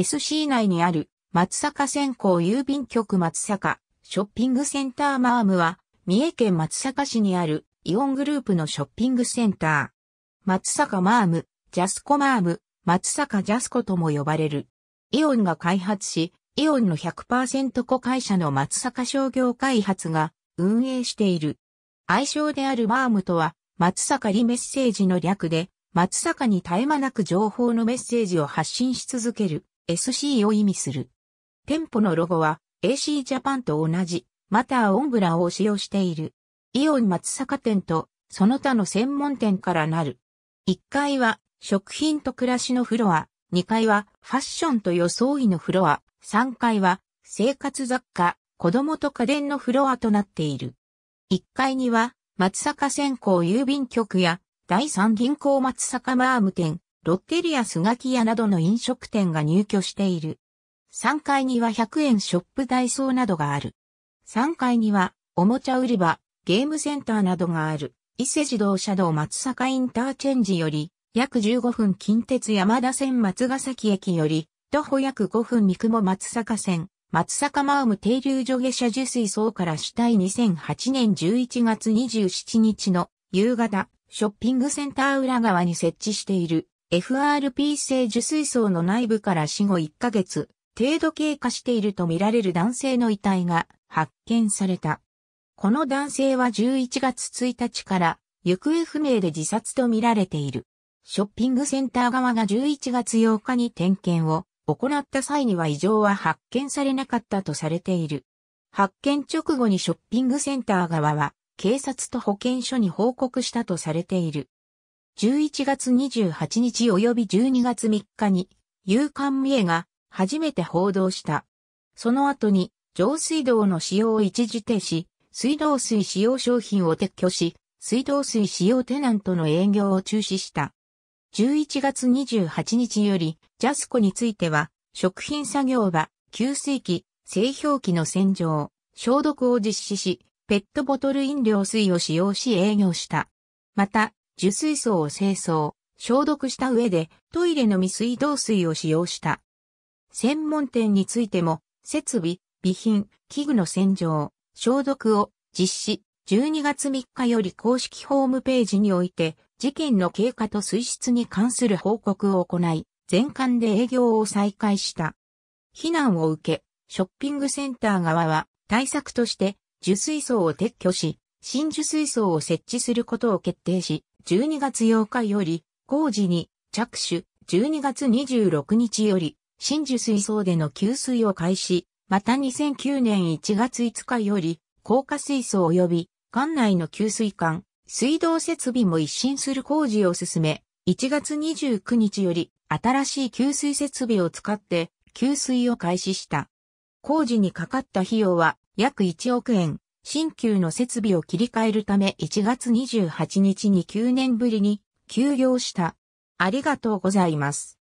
SC 内にある松阪線港郵便局松阪ショッピングセンターマームは三重県松阪市にあるイオングループのショッピングセンター。松坂マーム、ジャスコマーム、松坂ジャスコとも呼ばれる。イオンが開発し、イオンの100%子会社の松阪商業開発が運営している。愛称であるマームとは、松坂にメッセージの略で、松阪に絶え間なく情報のメッセージを発信し続ける SC を意味する。店舗のロゴは AC ジャパンと同じ、またオンブラを使用している。イオン松坂店とその他の専門店からなる。1階は食品と暮らしのフロア、2階はファッションと装いのフロア、3階は生活雑貨、子供と家電のフロアとなっている。1階には松坂先行郵便局や第三銀行松坂マーム店、ロッテリアスガキ屋などの飲食店が入居している。3階には100円ショップダイソーなどがある。3階にはおもちゃ売り場、ゲームセンターなどがある。伊勢自動車道松坂インターチェンジより、約15分近鉄山田線松ヶ崎駅より、徒歩約5分三雲松坂線、松坂マウム停留所下車受水槽から主体2008年11月27日の夕方、ショッピングセンター裏側に設置している FRP 性受水槽の内部から死後1ヶ月程度経過しているとみられる男性の遺体が発見された。この男性は11月1日から行方不明で自殺とみられている。ショッピングセンター側が11月8日に点検を行った際には異常は発見されなかったとされている。発見直後にショッピングセンター側は警察と保健所に報告したとされている。11月28日及び12月3日に、夕刊三重が初めて報道した。その後に、上水道の使用を一時停止、水道水使用商品を撤去し、水道水使用テナントの営業を中止した。11月28日より、ジャスコについては、食品作業場、給水器、製氷機の洗浄、消毒を実施し、ペットボトル飲料水を使用し営業した。また、受水槽を清掃、消毒した上でトイレの未水道水を使用した。専門店についても、設備、備品、器具の洗浄、消毒を実施、12月3日より公式ホームページにおいて、事件の経過と水質に関する報告を行い、全館で営業を再開した。避難を受け、ショッピングセンター側は対策として、受水槽を撤去し、新受水槽を設置することを決定し、12月8日より、工事に着手、12月26日より、真珠水槽での給水を開始、また2009年1月5日より、高架水槽及び、館内の給水管、水道設備も一新する工事を進め、1月29日より、新しい給水設備を使って、給水を開始した。工事にかかった費用は、約1億円。新旧の設備を切り替えるため1月28日に9年ぶりに休業した。ありがとうございます。